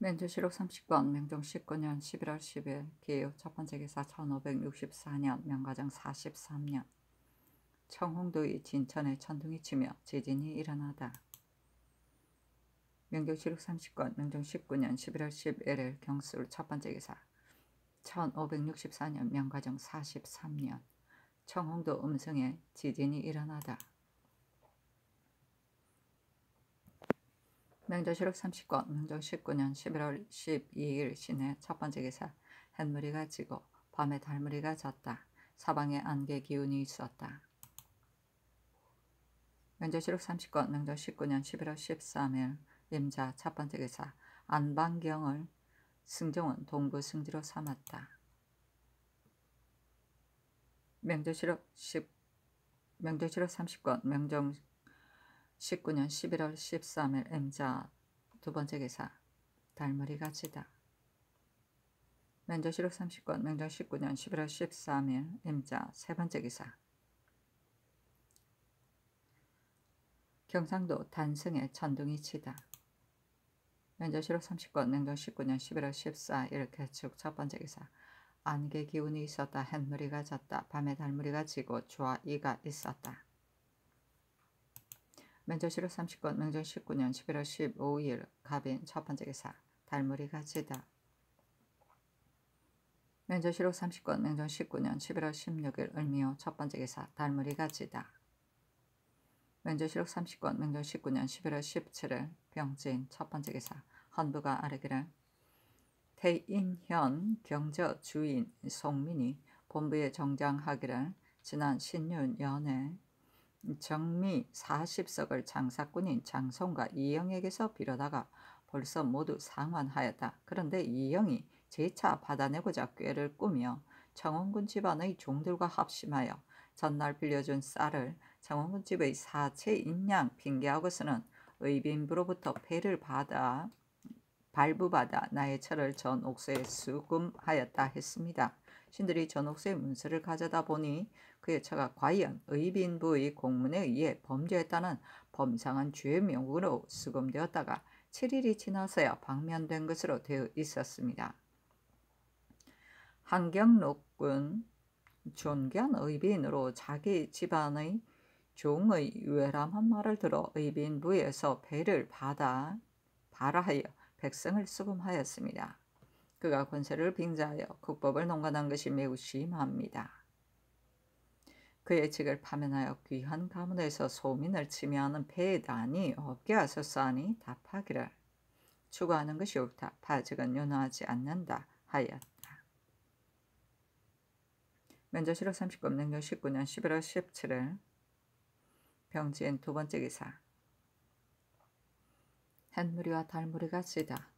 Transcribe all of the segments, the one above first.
민주시록 30권 명종 19년 11월 10일 기후 첫 번째 기사 1564년 명가정 43년 청홍도의 진천에 천둥이 치며 지진이 일어나다. 명경시록 30권 명종 19년 11월 11일 경술 첫 번째 기사 1564년 명가정 43년 청홍도 음성에 지진이 일어나다. 명조실록 30권 명종 19년 11월 12일 시내 첫 번째 기사 햇무리가 지고 밤에 달무리가 졌다. 사방에 안개 기운이 있었다. 명조실록 30권 명조 19년 11월 13일 임자 첫 번째 기사 안방경을 승종은 동부 승지로 삼았다. 명조실록 10 명조실록 30권 명종 1 19년 11월 13일 M자 두 번째 기사 달머리 가치다. 맨저시록 30권 명정 19년 11월 13일 M자 세 번째 기사 경상도 단승에 천둥이 치다. 면저시록 30권 명정 19년 11월 14일 개축 첫 번째 기사 안개 기운이 있었다 햇무리가 졌다 밤에 달무리가 지고 주와 이가 있었다. 명절실록 30권 명절 19년 11월 15일 갑인 첫 번째 기사 달무리 가지다 명절실록 30권 명절 19년 11월 16일 을미호 첫 번째 기사 달무리 가지다 명절실록 30권 명절 19년 11월 17일 병진 첫 번째 기사 헌부가 아르기를 태인현 경저 주인 송민이 본부에 정장하기를 지난 신윤 연에 정미 40석을 장사꾼인 장성과 이영에게서 빌어다가 벌써 모두 상환하였다. 그런데 이영이 재차 받아내고자 꾀를 꾸며 정원군 집안의 종들과 합심하여 전날 빌려준 쌀을 정원군 집의 사채 인양 핑계하고서는 의빈부로부터 폐를 받아 발부받아 나의 철을 전옥수에 수금하였다 했습니다. 신들이 전옥수의 문서를 가져다 보니 그의 차가 과연 의빈부의 공문에 의해 범죄했다는 범상한 죄명으로 수금되었다가 7일이 지나서야 방면된 것으로 되어 있었습니다. 한경록은 존경 의빈으로 자기 집안의 종의 외람한 말을 들어 의빈부에서 배를 받아 발하여 백성을 수금하였습니다. 그가 권세를 빙자하여 국법을 농간한 것이 매우 심합니다. 그예측을 파면하여 귀한 가문에서 소민을 침해하는 배단이 없게 하소서하니 답하기를 추구하는 것이 옳다. 파직은 윤화하지 않는다 하였다. 면저실록 30권 냉정 19년 11월 17일 병지인 두 번째 기사 한무리와 달무리 가이다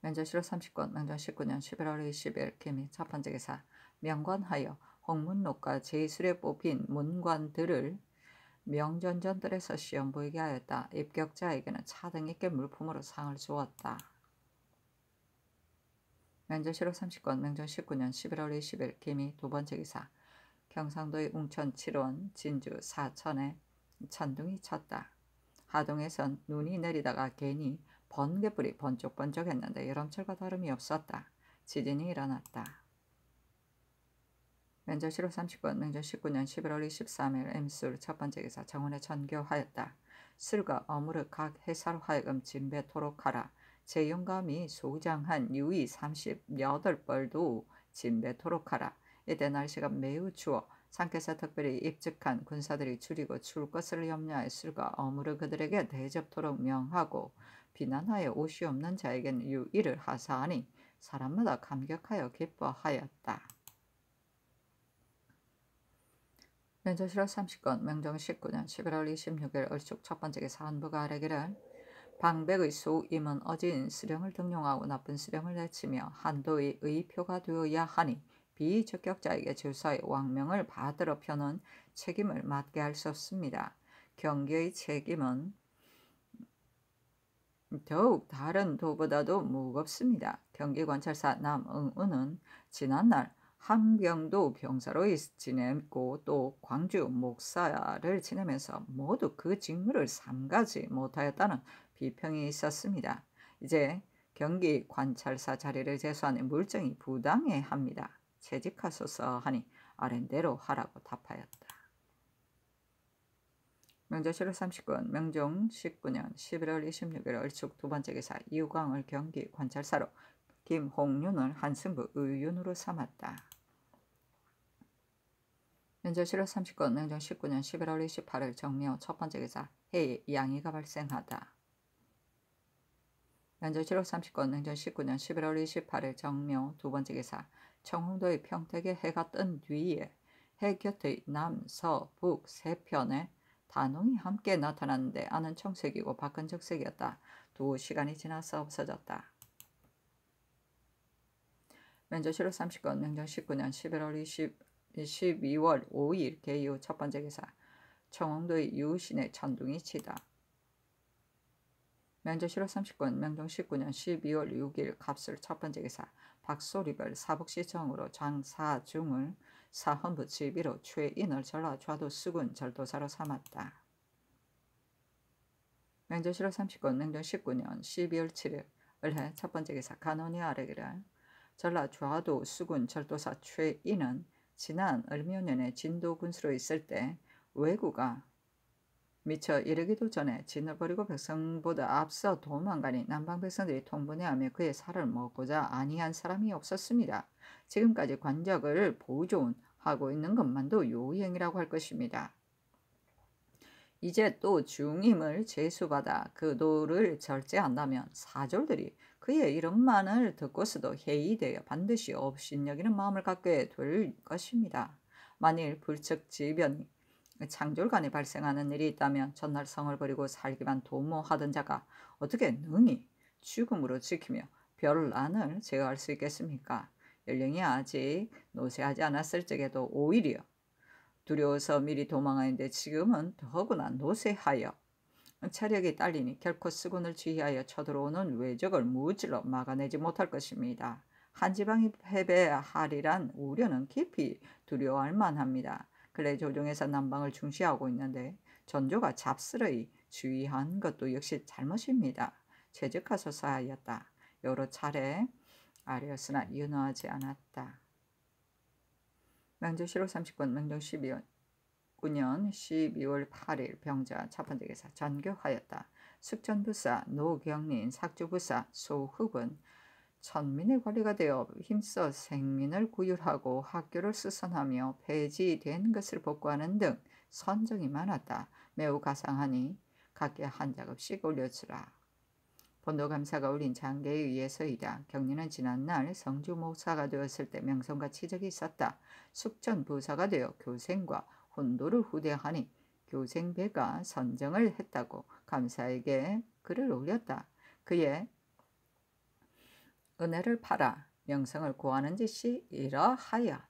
면저실록 30권 냉정 19년 11월 20일 김희 첫 번째 기사 명관하여 홍문록과 제술에 이 뽑힌 문관들을 명전전들에서 시험 보이게 하였다. 입격자에게는 차등 있게 물품으로 상을 주었다. 면전시로 30권 명전 19년 11월 20일 김이 두 번째 기사 경상도의 웅천 7원 진주 4천에 천둥이 쳤다. 하동에선 눈이 내리다가 괜히 번개불이 번쩍번쩍했는데 여름철과 다름이 없었다. 지진이 일어났다. 면전 15 30권 명절 19년 11월 23일 엠술 첫 번째 기사 정원에 전교하였다. 술과 어물르각해사로 하여금 진배토록 하라. 제용감이 소장한 유이 38벌도 진배토록 하라. 이때 날씨가 매우 추워 상께서 특별히 입직한 군사들이 줄이고 줄 것을 염려하여 술과 어물르 그들에게 대접토록 명하고 비난하여 옷이 없는 자에겐 유이를 하사하니 사람마다 감격하여 기뻐하였다. 면조실록 3 0건 명정 19년 11월 26일 을축 첫 번째 기사 한부가 아래기를 방백의 수 임은 어진 수령을 등용하고 나쁜 수령을 내치며 한도의 의표가 되어야 하니 비적격자에게 질서의 왕명을 받으러 펴는 책임을 맡게 할 수 없습니다. 경계의 책임은 더욱 다른 도보다도 무겁습니다. 경기관찰사 남응우는 지난날 함경도 병사로 지내고또 광주 목사를 지내면서 모두 그 직무를 삼가지 못하였다는 비평이 있었습니다. 이제 경기 관찰사 자리를 제수하는 물정이 부당해 합니다. 채직하소서 하니 아랜대로 하라고 답하였다. 명조실록 30권 명종 19년 11월 26일 얼축 두 번째 기사 이우광을 경기 관찰사로 김홍윤을 한승부 의윤으로 삼았다. 연재 실월 30건 냉전 19년 11월 28일 정묘 첫 번째 기사 해의 양이가 발생하다. 연재 실월 30건 냉전 19년 11월 28일 정묘 두 번째 기사 청홍도의 평택에 해가 뜬 뒤에 해 곁의 남, 서, 북세 편에 단홍이 함께 나타났는데 아는 청색이고 밖은 적색이었다. 두 시간이 지나서 없어졌다. 면조 실월 30건 냉전 19년 11월 20 12월 5일 개요 첫 번째 기사 청홍도의 유신의 천둥이 치다. 명제실화 30권 명종 19년 12월 6일 갑술 첫 번째 기사 박소리별 사북시청으로 장사중을 사헌부 지비로 최인을 전라 좌도 수군 절도사로 삼았다. 명조실화 30권 명종 19년 12월 7일 을해 첫 번째 기사 간호니 아래기를 전라 좌도 수군 절도사 최인은 지난 을묘년에 진도군수로 있을 때 왜구가 미처 이르기도 전에 진을 버리고 백성보다 앞서 도망가니 남방 백성들이 통분해하며 그의 살을 먹고자 아니한 사람이 없었습니다. 지금까지 관적을 보존하고 있는 것만도 요행이라고 할 것입니다. 이제 또 중임을 제수받아 그 노를 절제한다면 사졸들이 그의 이름만을 듣고서도 회의되어 반드시 업신여기는 마음을 갖게 될 것입니다. 만일 불측지변이 창졸간에 발생하는 일이 있다면 전날 성을 버리고 살기만 도모하던 자가 어떻게 능히 죽음으로 지키며 별난을 제거할 수 있겠습니까? 연령이 아직 노쇠하지 않았을 적에도 오히려 두려워서 미리 도망하는데 지금은 더구나 노쇠하여 체력이 딸리니 결코 수군을 지휘하여 쳐들어오는 외적을 무질러 막아내지 못할 것입니다. 한지방이 패배하리란 우려는 깊이 두려워할 만합니다. 그래 조정에서 남방을 중시하고 있는데 전조가 잡스러이 주의한 것도 역시 잘못입니다. 최적화소사하였다. 여러 차례 아뢰었으나 윤화하지 않았다. 명정실록 3 0분명절 12원, 9년 12월 8일 병자 첫 번째 기사 전교하였다. 숙전부사 노경린 삭주부사 소흑은 천민의 관리가 되어 힘써 생민을 구휼하고 학교를 수선하며 폐지된 것을 복구하는 등 선정이 많았다. 매우 가상하니 각계한 작업씩 올려주라. 본도감사가 올린 장계에 의해서이다. 경리는 지난날 성주목사가 되었을 때 명성과 치적이 있었다. 숙전부사가 되어 교생과 혼도를 후대하니 교생배가 선정을 했다고 감사에게 글을 올렸다. 그의 은혜를 팔아 명성을 구하는 짓이 이러하였다.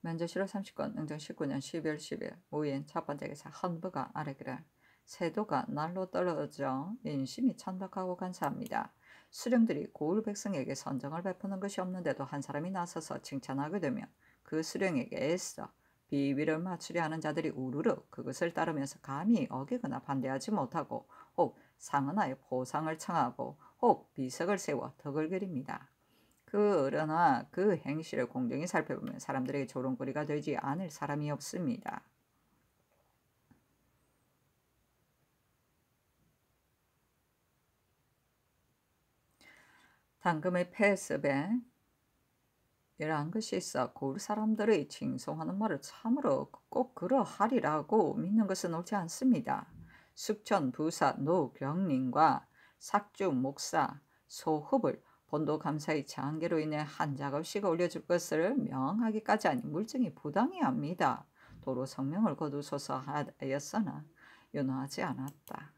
면제시로 30권, 응정 19년 12월 10일, 오인 첫 번째 기사, 헌부가 아래기를 세도가 날로 떨어져 인심이 천박하고 간사합니다. 수령들이 고을 백성에게 선정을 베푸는 것이 없는데도 한 사람이 나서서 칭찬하게 되면그 수령에게 애써 비위를 맞추려 하는 자들이 우르르 그것을 따르면서 감히 어기거나 반대하지 못하고 혹 상은하여 보상을 청하고 혹 비석을 세워 덕을 그립니다. 그러나그 행실을 공정히 살펴보면 사람들에게 조롱거리가 되지 않을 사람이 없습니다. 당금의 폐습에 이러한 것이 있어고우 사람들의 징송하는 말을 참으로 꼭 그러하리라고 믿는 것은 옳지 않습니다. 숙천 부사 노경님과 삭주 목사 소흡을 본도 감사의 장계로 인해 한 작업씩 올려줄 것을 명하기까지 하니 물증이 부당해 합니다. 도로 성명을 거두소서 하였으나 연호하지 않았다.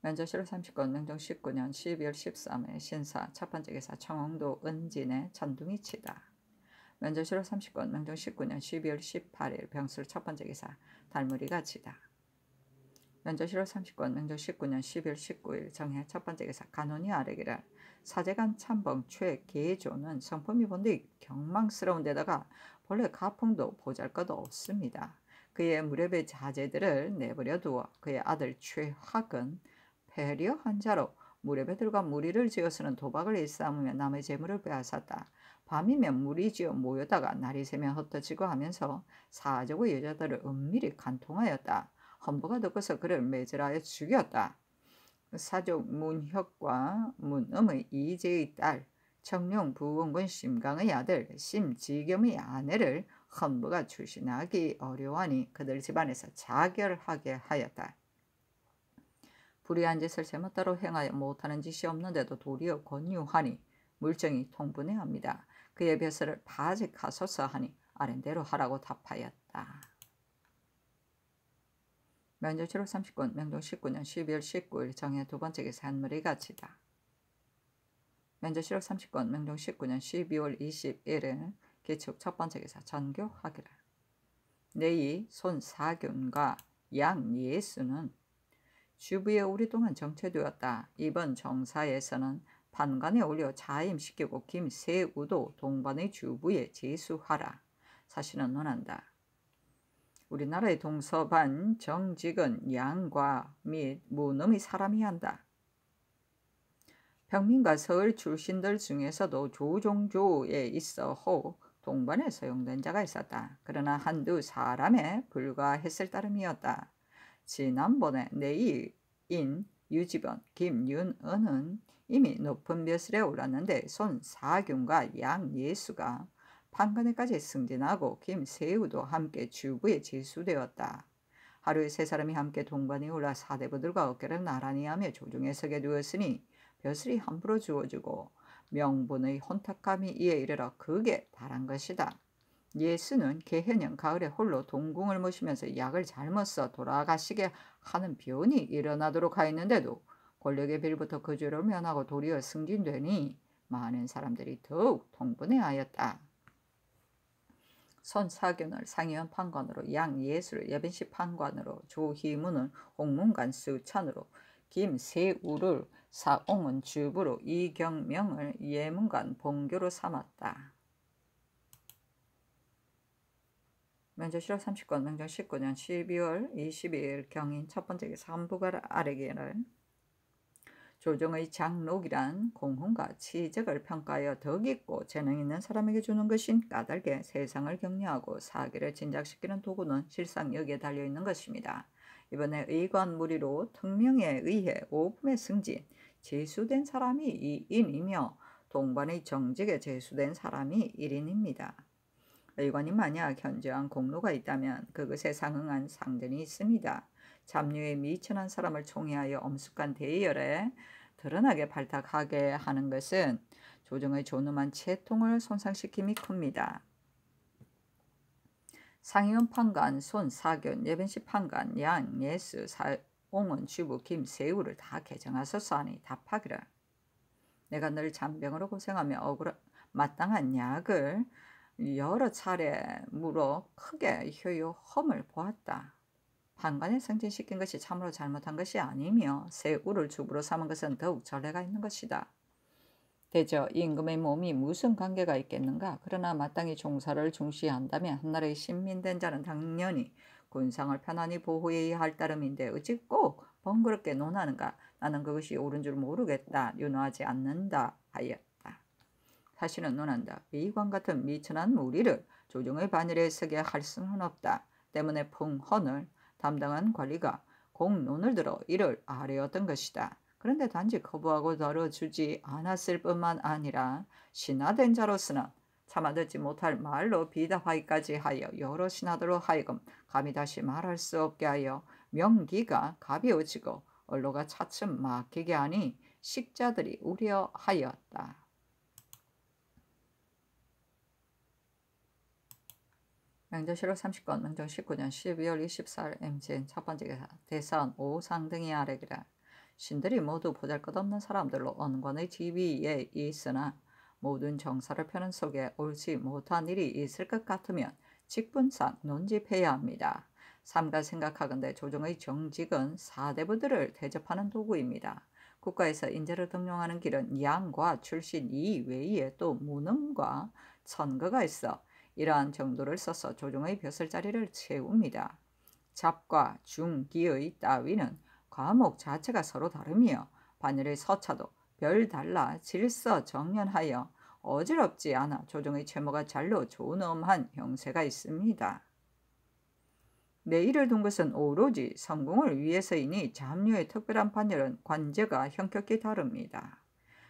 면접실로 30권 명정 19년 12월 13일 신사 첫 번째 기사 청홍도 은진의 천둥이 치다. 면접실로 30권 명정 19년 12월 18일 병술 첫 번째 기사 달무리가 치다. 면접실로 30권 명정 19년 12월 19일 정해 첫 번째 기사 간혼이 아래기를 사제간참봉최 개조는 성품이 본디 경망스러운 데다가 본래 가풍도 보잘것도 없습니다. 그의 무렵의 자제들을 내버려 두어 그의 아들 최학은 헤리어 한자로 무렵에 들어간 무리를 지어 서는 도박을 일삼으며 남의 재물을 빼앗았다. 밤이면 무리지어 모여다가 날이 새면 헛떠지고 하면서 사족의 여자들을 은밀히 간통하였다. 헌부가 듣고서 그를 매질하여 죽였다. 사족 문혁과 문음의 이재의 딸, 청룡 부원군 심강의 아들 심지겸의 아내를 헌부가 출신하기 어려워하니 그들 집안에서 자결하게 하였다. 불의한 짓을 제멋따로 행하여 못하는 짓이 없는데도 도리어 권유하니 물정이 통분해합니다. 그의 벼슬을 바직하소서 하니 아랜대로 하라고 답하였다. 면조 7월 30군 명종 19년 12월 19일 정해 두 번째 기사 한무리 가치다. 면조 7월 30군 명종 19년 12월 21일 기축 첫 번째 기사 전교학이라. 내이 손사균과 양예수는 주부의 오랫동안 정체되었다. 이번 정사에서는 반관에 올려 자임시키고 김세우도 동반의 주부에 제수하라. 사실은 논한다. 우리나라의 동서반 정직은 양과 및무 n o 의 사람이 한다. 평민과 서울 출신들 중에서도 조종조에 있어 호 동반에 사용된 자가 있었다. 그러나 한두 사람에 불과했을 따름이었다. 지난번에 내일인 유지변 김윤은은 이미 높은 벼슬에 올랐는데 손사균과 양예수가 판관에까지 승진하고 김세우도 함께 주부에 제수되었다. 하루에 세 사람이 함께 동반이 올라 사대부들과 어깨를 나란히 하며 조중에 서게 되었으니 벼슬이 함부로 주어지고 명분의 혼탁함이 이에 이르러 그게 바란 것이다. 예수는 개현년 가을에 홀로 동궁을 모시면서 약을 잘못 써 돌아가시게 하는 변이 일어나도록 하였는데도 권력의 빌부터 그 죄를 면하고 도리어 승진되니 많은 사람들이 더욱 통분해하였다. 손사견을 상의원 판관으로 양예수를 예빈시 판관으로 조희문은 홍문관 수찬으로 김세우를 사옹은 주부로 이경명을 예문관 본교로 삼았다. 면제 실업 30권 명장 19년 12월 22일 경인 첫 번째 산부가 아래기를 조정의 장록이란 공훈과 치적을 평가하여 덕 있고 재능 있는 사람에게 주는 것인 까닭에 세상을 격려하고 사기를 진작시키는 도구는 실상 여기에 달려 있는 것입니다. 이번에 의관무리로 특명에 의해 오품의 승진, 재수된 사람이 2인이며 동반의 정직에 재수된 사람이 1인입니다. 의관이 만약 현저한 공로가 있다면 그것에 상응한 상전이 있습니다. 잡류에 미천한 사람을 총애하여 엄숙한 대열에 드러나게 발탁하게 하는 것은 조정의 존엄한 채통을 손상시킴이 큽니다. 상의원 판관, 손, 사견, 예변시 판관, 양, 예스 사, 옹은, 주부, 김, 세우를 다 개정하소서 하니 답하기를. 내가 늘 잔병으로 고생하며 억울한 마땅한 약을 여러 차례 물어 크게 효요험을 보았다. 판관에 승진시킨 것이 참으로 잘못한 것이 아니며 새우를 주부로 삼은 것은 더욱 전례가 있는 것이다. 대저 임금의 몸이 무슨 관계가 있겠는가? 그러나 마땅히 종사를 중시한다면 한나라의 신민된 자는 당연히 군상을 편안히 보호해야 할 따름인데 어찌 꼭 번거롭게 논하는가? 나는 그것이 옳은 줄 모르겠다. 윤호하지 않는다. 하여 다시는 논한다. 미관 같은 미천한 무리를 조정의 바늘에 서게 할 수는 없다. 때문에 풍헌을 담당한 관리가 공론을 들어 이를 아뢰었던 것이다. 그런데 단지 거부하고 덜어주지 않았을 뿐만 아니라 신하된 자로서는 참아 듣지 못할 말로 비다하기까지 하여 여러 신하들로 하여금 감히 다시 말할 수 없게 하여 명기가 가벼워지고 언로가 차츰 막히게 하니 식자들이 우려하였다. 명절실록 30권 명절 19년 12월 24일 MGN 첫 번째 기사 대선 5상등의 아래기라 신들이 모두 보잘것없는 사람들로 언권의 지위에 있으나 모든 정사를 펴는 속에 옳지 못한 일이 있을 것 같으면 직분상 논집해야 합니다. 삼가 생각하건대 조정의 정직은 사대부들을 대접하는 도구입니다. 국가에서 인재를 등용하는 길은 양과 출신 이외에 또 무능과 선거가 있어 이러한 정도를 써서 조종의 벼슬자리를 채웁니다. 잡과 중, 기의 따위는 과목 자체가 서로 다르며 바늘의 서차도 별 달라 질서 정연하여 어지럽지 않아 조종의 채모가 잘로 존엄한 형세가 있습니다. 내일을 둔 것은 오로지 성공을 위해서이니 잡류의 특별한 판열은 관제가 형격히 다릅니다.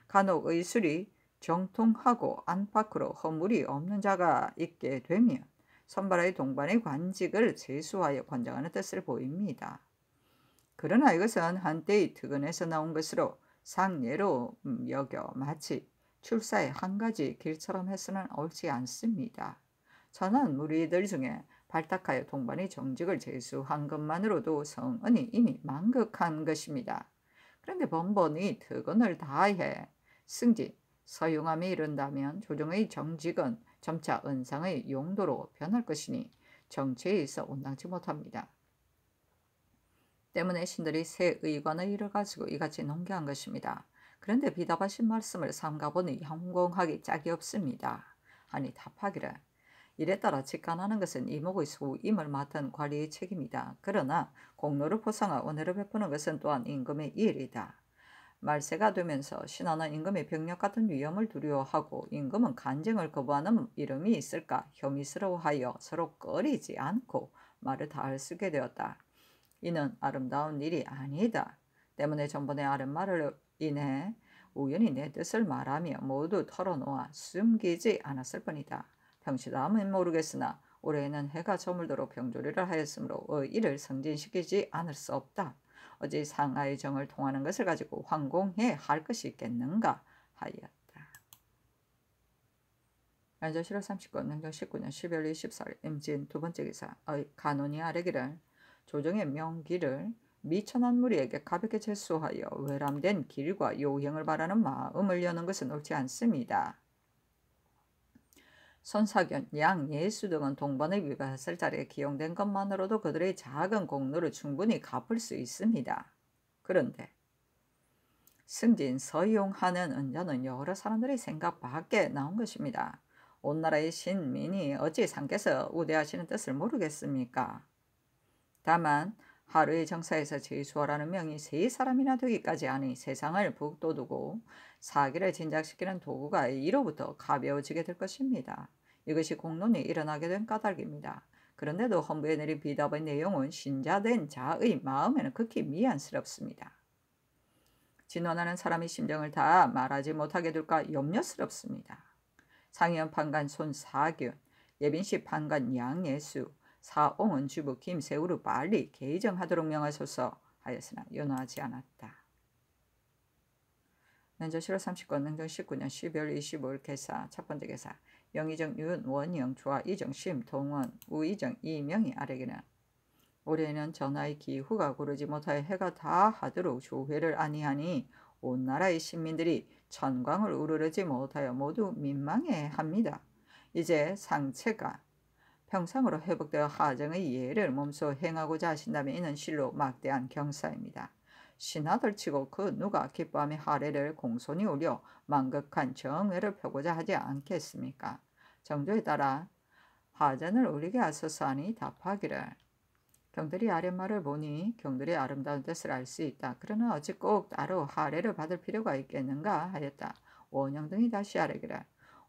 간혹 의술이 정통하고 안팎으로 허물이 없는 자가 있게 되면 선발의 동반의 관직을 제수하여 권장하는 뜻을 보입니다. 그러나 이것은 한때의 특언에서 나온 것으로 상례로 음, 여겨 마치 출사의 한 가지 길처럼 해서는 옳지 않습니다. 저는 무리들 중에 발탁하여 동반의 정직을 제수한 것만으로도 성은이 이미 만극한 것입니다. 그런데 번번이 특언을 다해 승진 서용함에 이른다면 조정의 정직은 점차 은상의 용도로 변할 것이니 정체에 있어 온당치 못합니다. 때문에 신들이 새 의관의 일을 가지고 이같이 농계한 것입니다. 그런데 비답하신 말씀을 삼가보니 형공하기 짝이 없습니다. 아니 답하기를 이에 따라 직관하는 것은 이목의 소임을 맡은 관리의 책임이다. 그러나 공로를 포상하 은혜를 베푸는 것은 또한 임금의 일이다. 말세가 되면서 신하는 임금의 병력 같은 위험을 두려워하고 임금은 간쟁을 거부하는 이름이 있을까 혐의스러워하여 서로 꺼리지 않고 말을 다할 수있게 되었다. 이는 아름다운 일이 아니다. 때문에 전번의 아랫말을 인해 우연히 내 뜻을 말하며 모두 털어놓아 숨기지 않았을 뿐이다. 평시다음은 모르겠으나 올해에는 해가 저물도록 병조리를 하였으므로 의의를 성진시키지 않을 수 없다. 어찌 상하의 정을 통하는 것을 가지고 황공해 할 것이 있겠는가 하였다. 연조 7월 3 0권 능정 19년 12월 24일 임진 두 번째 기사의 간원이 아래기를 조정의 명기를 미천한 무리에게 가볍게 제수하여 외람된 길과 요행을 바라는 마음을 여는 것은 옳지 않습니다. 손사견, 양, 예수 등은 동반의위가했을 자리에 기용된 것만으로도 그들의 작은 공로를 충분히 갚을 수 있습니다. 그런데 승진, 서용하는 은자는 여러 사람들의 생각 밖에 나온 것입니다. 온 나라의 신민이 어찌 상께서 우대하시는 뜻을 모르겠습니까? 다만 하루의 정사에서 제수하라는 명이 세 사람이나 되기까지 하니 세상을 북돋우고 사기를 진작시키는 도구가 이로부터 가벼워지게 될 것입니다. 이것이 공론이 일어나게 된 까닭입니다. 그런데도 헌부에 내린 비답의 내용은 신자된 자의 마음에는 극히 미안스럽습니다. 진원하는 사람의 심정을 다 말하지 못하게 될까 염려스럽습니다. 상현 판관 손사균, 예빈씨 판관 양예수, 사옹은 주부 김세우로 빨리 개정하도록 명하소서 하였으나 연호하지 않았다. 면저 7월 30권 능정 19년 12월 25일 개사 첫 번째 개사 영의정 윤, 원영, 조하, 이정, 심, 동원, 우이정, 이명이 아래기는 올해는 전하의 기후가 고르지 못하여 해가 다 하도록 조회를 아니하니 온 나라의 신민들이 천광을 우르르지 못하여 모두 민망해 합니다. 이제 상체가 평상으로 회복되어 하정의 예를 몸소 행하고자 하신다면 이는 실로 막대한 경사입니다. 신하들치고 그 누가 기뻐하며 하례를 공손히 우려 만극한 정회를 펴고자 하지 않겠습니까? 정조에 따라 하전을 올리게 하소서하니 답하기를 경들이 아랫말을 보니 경들이 아름다운 뜻을 알 수 있다. 그러나 어찌 꼭 따로 하례를 받을 필요가 있겠는가 하였다. 원영 등이 다시 아뢰기를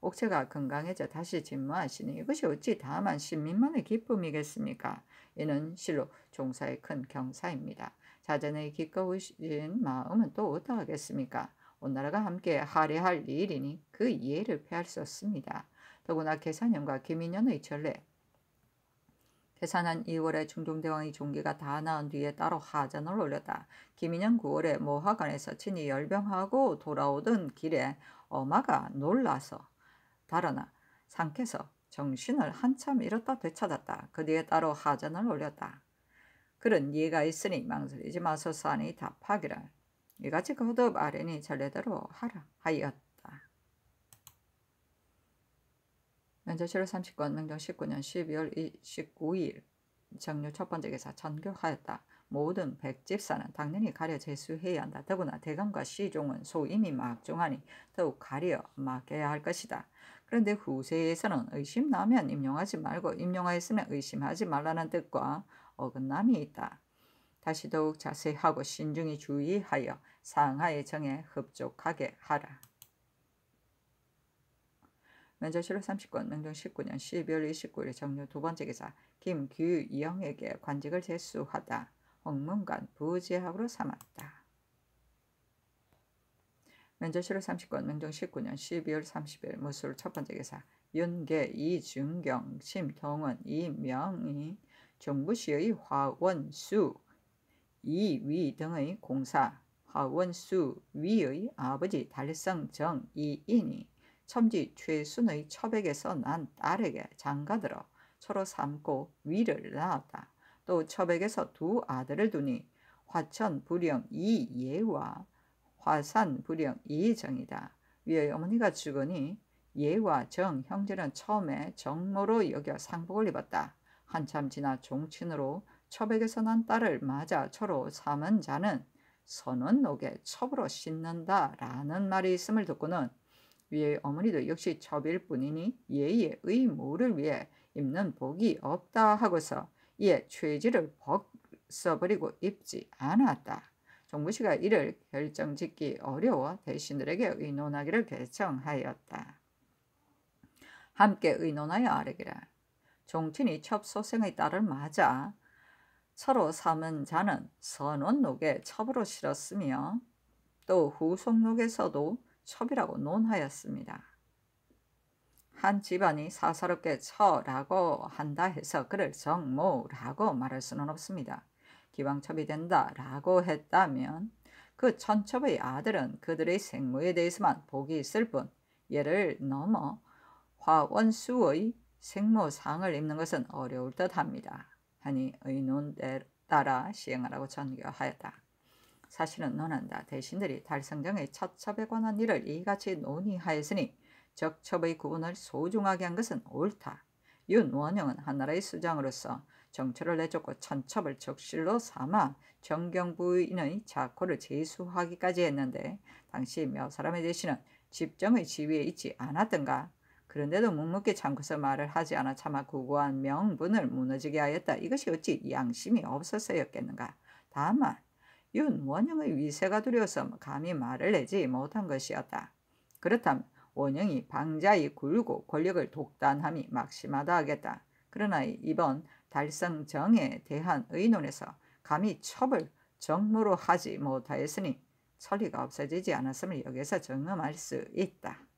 옥체가 건강해져 다시 진무하시니 이것이 어찌 다만 신민만의 기쁨이겠습니까? 이는 실로 종사의 큰 경사입니다. 사전에 기꺼우신 마음은 또 어떠하겠습니까? 온 나라가 함께 할려할 일이니 그 이해를 피할 수 없습니다. 더구나 계산형과 김인현의 전례. 계산한 2월에 중종대왕이 종기가 다 나은 뒤에 따로 하전을 올렸다. 김인현 9월에 모화관에서 친히 열병하고 돌아오던 길에 엄마가 놀라서 달아나 상께서 정신을 한참 잃었다 되찾았다. 그 뒤에 따로 하전을 올렸다. 그런 예가 있으니 망설이지 마소서 하니 답하기를 이같이 거듭 그 아뢰니 전례대로 하라 하였다. 면제실월 30권 명정 19년 12월 29일 정류 첫 번째 기사 전교하였다. 모든 백집사는 당연히 가려 제수해야 한다. 더구나 대감과 시종은 소임이 막중하니 더욱 가려 막해야 할 것이다. 그런데 후세에서는 의심나면 임용하지 말고 임용하였으면 의심하지 말라는 뜻과 어긋남이 있다. 다시 더욱 자세하고 신중히 주의하여 상하의 정에 흡족하게 하라. 면접실로 30권 명종 19년 12월 29일 정류 두 번째 기사 김규영에게 관직을 제수하다. 홍문관 부제학으로 삼았다. 면접실로 30권 명종 19년 12월 30일 무술 첫 번째 기사 윤계 이중경심동은 이명희 정부시의 화원수, 이위 등의 공사, 화원수 위의 아버지 달성정 이인이 첨지 최순의 첩에게서 난 딸에게 장가들어 서로 삼고 위를 낳았다. 또 첩에게서 두 아들을 두니 화천 부령 이예와 화산 부령 이정이다. 위의 어머니가 죽으니 예와 정 형제는 처음에 정모로 여겨 상복을 입었다. 한참 지나 종친으로 처백에서난 딸을 맞아 처로 삼은 자는 선은 녹에 첩으로 씻는다라는 말이 있음을 듣고는 위의 어머니도 역시 첩일 뿐이니 예의 의무를 의 위해 입는 복이 없다 하고서 이에 죄지를 벗어버리고 입지 않았다. 종부씨가 이를 결정짓기 어려워 대신들에게 의논하기를 결정하였다. 함께 의논하여 아뢰기를 종친이 첩소생의 딸을 맞아 서로 삼은 자는 선원록에 첩으로 실었으며 또 후속록에서도 첩이라고 논하였습니다. 한 집안이 사사롭게 처라고 한다 해서 그를 정모라고 말할 수는 없습니다. 기왕첩이 된다라고 했다면 그 천첩의 아들은 그들의 생모에 대해서만 복이 있을 뿐 예를 넘어 화원수의 생모상을 입는 것은 어려울 듯합니다. 하니 의논 따라 시행하라고 전교하였다. 사실은 논한다. 대신들이 달성정의 처첩에 관한 일을 이같이 논의하였으니 적첩의 구분을 소중하게 한 것은 옳다. 윤원영은 한나라의 수장으로서 정처를 내쫓고 천첩을 적실로 삼아 정경부인의 자코를 제수하기까지 했는데 당시 몇 사람의 대신은 집정의 지위에 있지 않았던가 그런데도 묵묵히 참고서 말을 하지 않아 차마 구구한 명분을 무너지게 하였다. 이것이 어찌 양심이 없어서였겠는가. 다만 윤 원영의 위세가 두려워서 감히 말을 내지 못한 것이었다. 그렇다면 원영이 방자히 굴고 권력을 독단함이 막심하다 하겠다. 그러나 이번 달성정에 대한 의논에서 감히 첩을 정무로 하지 못하였으니 천리가 없어지지 않았음을 여기서 증명할 수 있다.